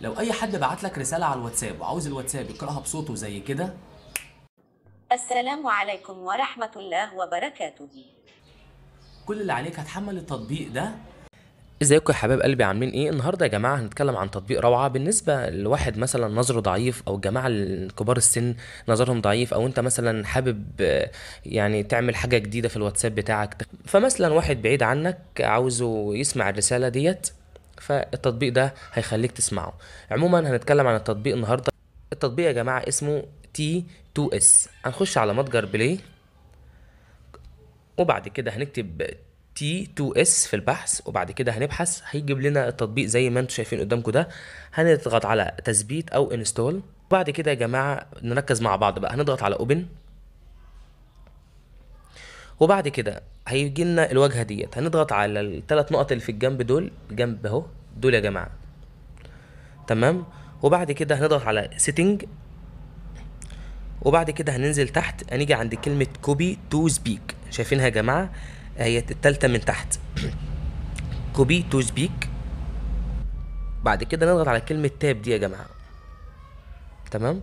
لو اي حد بعت لك رساله على الواتساب وعاوز الواتساب يقراها بصوته زي كده السلام عليكم ورحمه الله وبركاته كل اللي عليك هتحمل التطبيق ده ازيكم يا حباب قلبي عاملين ايه النهارده يا جماعه هنتكلم عن تطبيق روعه بالنسبه لواحد مثلا نظره ضعيف او الجماعه الكبار السن نظرهم ضعيف او انت مثلا حابب يعني تعمل حاجه جديده في الواتساب بتاعك فمثلا واحد بعيد عنك عاوزه يسمع الرساله ديت فالتطبيق ده هيخليك تسمعه عموما هنتكلم عن التطبيق النهارده التطبيق يا جماعه اسمه تي 2 اس هنخش على متجر بلاي وبعد كده هنكتب تي 2 اس في البحث وبعد كده هنبحث هيجيب لنا التطبيق زي ما انتم شايفين قدامكم ده هنضغط على تثبيت او انستول وبعد كده يا جماعه نركز مع بعض بقى هنضغط على اوبن وبعد كده هيجي لنا الواجهه ديت هنضغط على الثلاث نقط اللي في الجنب دول جنب اهو دول يا جماعه تمام وبعد كده هنضغط على سيتنج وبعد كده هننزل تحت هنيجي عند كلمه كوبي تو سبيك شايفينها يا جماعه هي التالتة من تحت كوبي تو سبيك بعد كده نضغط على كلمة تاب دي يا جماعة تمام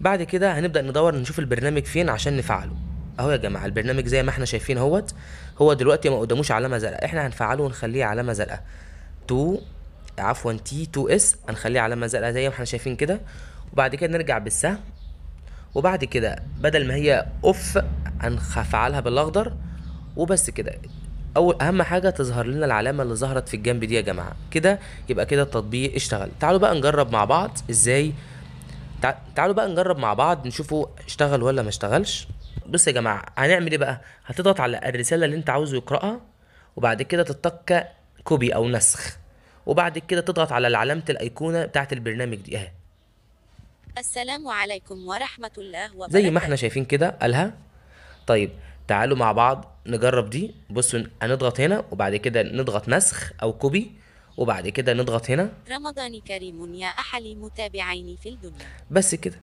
بعد كده هنبدأ ندور نشوف البرنامج فين عشان نفعله اهو يا جماعه البرنامج زي ما احنا شايفين اهوت هو دلوقتي ما قداموش علامه زرقاء احنا هنفعله ونخليه علامه زرقاء 2 عفوا تي 2 اس هنخليه علامه زرقاء زي ما احنا شايفين كده وبعد كده نرجع بالسهم وبعد كده بدل ما هي اوف هنفعلها بالاخضر وبس كده اول اهم حاجه تظهر لنا العلامه اللي ظهرت في الجنب دي يا جماعه كده يبقى كده التطبيق اشتغل تعالوا بقى نجرب مع بعض ازاي تعالوا بقى نجرب مع بعض نشوفه اشتغل ولا ما اشتغلش بص يا جماعه هنعمل ايه بقى هتضغط على الرساله اللي انت عاوزه يقراها وبعد كده تتك كوبي او نسخ وبعد كده تضغط على علامه الايقونه بتاعه البرنامج دي اهي السلام عليكم ورحمه الله وبركاته زي ما احنا شايفين كده قالها طيب تعالوا مع بعض نجرب دي بصوا هنضغط هنا وبعد كده نضغط نسخ او كوبي وبعد كده نضغط هنا رمضان كريم يا أحلي متابعيني في الدنيا بس كده